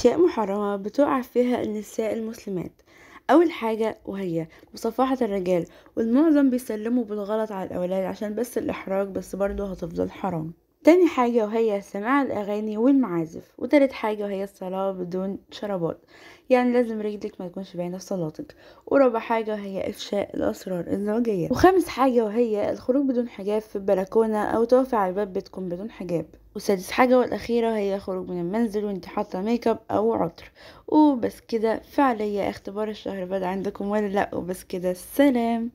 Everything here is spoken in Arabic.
أشياء محرمة بتقع فيها النساء المسلمات أول حاجة وهي مصافحة الرجال والمعظم بيسلموا بالغلط على الأولاد عشان بس الإحراج بس برضه هتفضل حرام تاني حاجة وهي سماع الأغاني والمعازف وتالت حاجة وهي الصلاة بدون شرابات يعني لازم رجلك ما تكونش باينة في صلاتك ورابع حاجة وهي إفشاء الأسرار الزوجية وخامس حاجة وهي الخروج بدون حجاب في البلكونة أو تقفي على الباب بتكون بدون حجاب وسادس حاجة والأخيرة هي خروج من المنزل وانت حاطة ميك اب أو عطر وبس كده فعليا اختبار الشهر بدأ عندكم ولا لأ وبس كده سلام